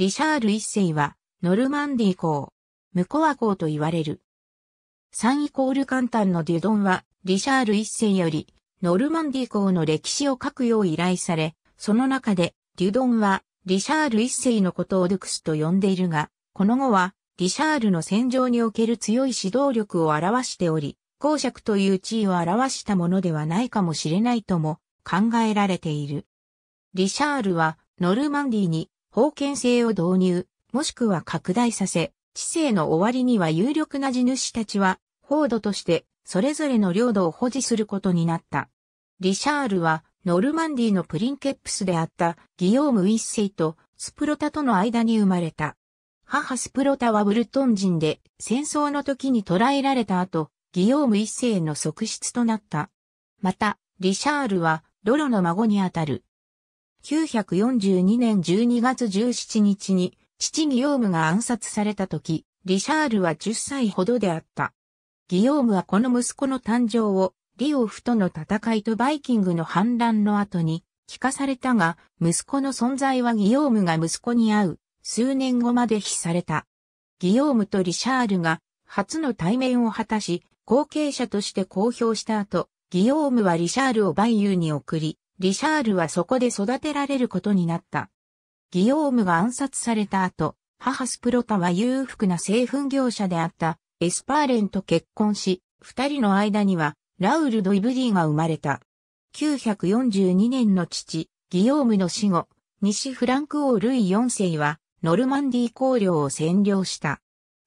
リシャール一世は、ノルマンディー公、ムコア公と言われる。3イコール簡単のデュドンは、リシャール一世より、ノルマンディー公の歴史を書くよう依頼され、その中で、デュドンは、リシャール一世のことをルクスと呼んでいるが、この後は、リシャールの戦場における強い指導力を表しており、公爵という地位を表したものではないかもしれないとも考えられている。リシャールはノルマンディに封建制を導入、もしくは拡大させ、知性の終わりには有力な地主たちは、報道として、それぞれの領土を保持することになった。リシャールは、ノルマンディのプリンケップスであったギヨーム一世とスプロタとの間に生まれた。母スプロタはブルトン人で戦争の時に捕らえられた後、ギヨーム一世の側室となった。また、リシャールはロロの孫にあたる9 4 2年12月17日に父ギヨームが暗殺された時、リシャールは10歳ほどであった。ギヨームはこの息子の誕生をリオフとの戦いとバイキングの反乱の後に聞かされたが、息子の存在はギヨームが息子に会う数年後まで被された。ギヨームとリシャールが初の対面を果たし、後継者として公表した後、ギヨームはリシャールをバイユーに送り、リシャールはそこで育てられることになった。ギヨームが暗殺された後、母スプロタは裕福な製粉業者であったエスパーレンと結婚し、二人の間にはラウル・ド・イブディが生まれた。942年の父、ギヨームの死後、西フランク王ルイ4世はノルマンディー公領を占領した。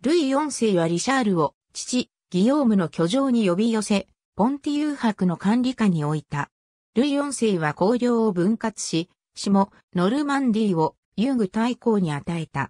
ルイ4世はリシャールを父、ギヨームの居城に呼び寄せ、ポンティ遊白の管理下に置いた。ルイ四世は公領を分割し、下、ノルマンディーを遊具大公に与えた。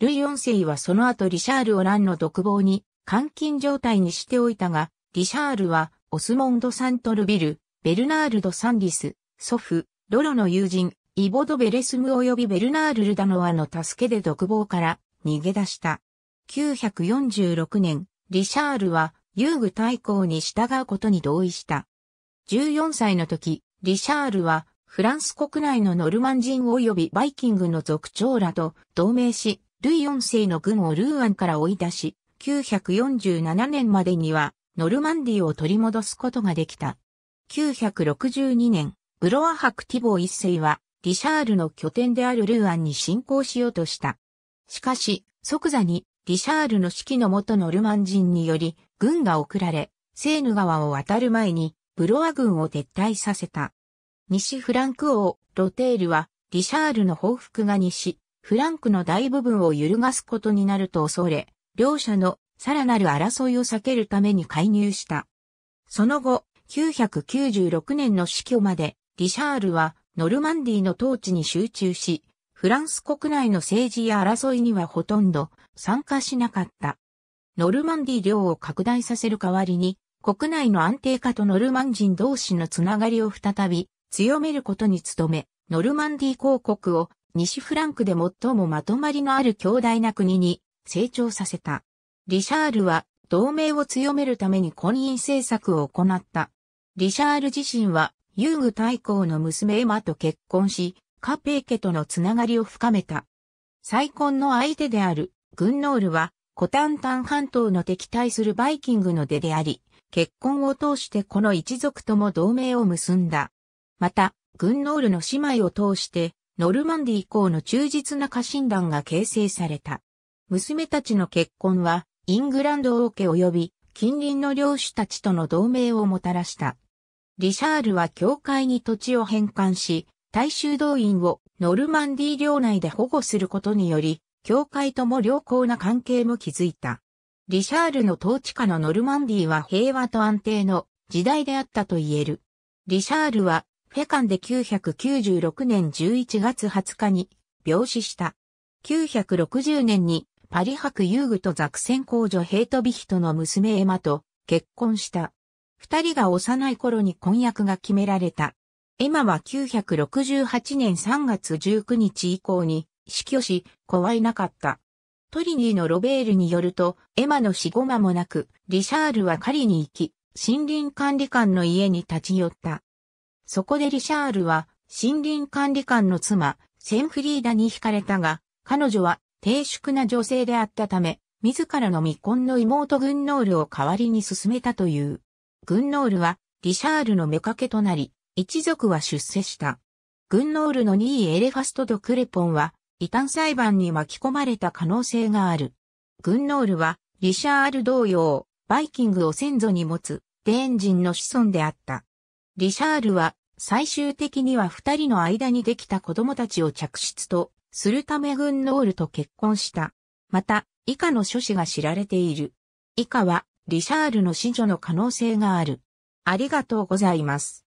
ルイ四世はその後リシャールをンの独房に監禁状態にしておいたが、リシャールはオスモンド・サントルビル、ベルナールド・サンリス、祖父、ロロの友人、イボド・ベレスム及びベルナール・ルダノアの助けで独房から逃げ出した。946年、リシャールは遊具大公に従うことに同意した。14歳の時、リシャールはフランス国内のノルマン人及びバイキングの族長らと同盟し、ルイ4世の軍をルーアンから追い出し、947年までにはノルマンディを取り戻すことができた。962年、ブロアクティボー1世はリシャールの拠点であるルーアンに侵攻しようとした。しかし、即座にリシャールの指揮のとノルマン人により軍が送られ、セーヌ川を渡る前にブロワ軍を撤退させた。西フランク王、ロテールは、リシャールの報復が西、フランクの大部分を揺るがすことになると恐れ、両者のさらなる争いを避けるために介入した。その後、996年の死去まで、リシャールはノルマンディの統治に集中し、フランス国内の政治や争いにはほとんど参加しなかった。ノルマンディ領を拡大させる代わりに、国内の安定化とノルマン人同士のつながりを再び強めることに努め、ノルマンディー公国を西フランクで最もまとまりのある強大な国に成長させた。リシャールは同盟を強めるために婚姻政策を行った。リシャール自身は遊具大公の娘エマと結婚し、カペー家とのつながりを深めた。再婚の相手である、グンノールは、コタンタン半島の敵対するバイキングの出であり、結婚を通してこの一族とも同盟を結んだ。また、グンノールの姉妹を通して、ノルマンディ以降の忠実な家臣団が形成された。娘たちの結婚は、イングランド王家及び近隣の領主たちとの同盟をもたらした。リシャールは教会に土地を返還し、大衆動員をノルマンディー領内で保護することにより、教会とも良好な関係も築いた。リシャールの統治下のノルマンディは平和と安定の時代であったと言える。リシャールはフェカンで996年11月20日に病死した。960年にパリ博遊具とザクセン公女ヘイトビヒトの娘エマと結婚した。二人が幼い頃に婚約が決められた。エマは968年3月19日以降に死去し、怖いなかった。トリニーのロベールによると、エマの死後間もなく、リシャールは狩りに行き、森林管理官の家に立ち寄った。そこでリシャールは、森林管理官の妻、センフリーダに惹かれたが、彼女は低粛な女性であったため、自らの未婚の妹グンノールを代わりに進めたという。グンノールは、リシャールの妾となり、一族は出世した。グンノールの2位エレファストとクレポンは、異端裁判に巻き込まれた可能性がある。グンノールは、リシャール同様、バイキングを先祖に持つ、デーン人の子孫であった。リシャールは、最終的には二人の間にできた子供たちを着出と、するためグンノールと結婚した。また、以下の諸子が知られている。以下は、リシャールの子女の可能性がある。ありがとうございます。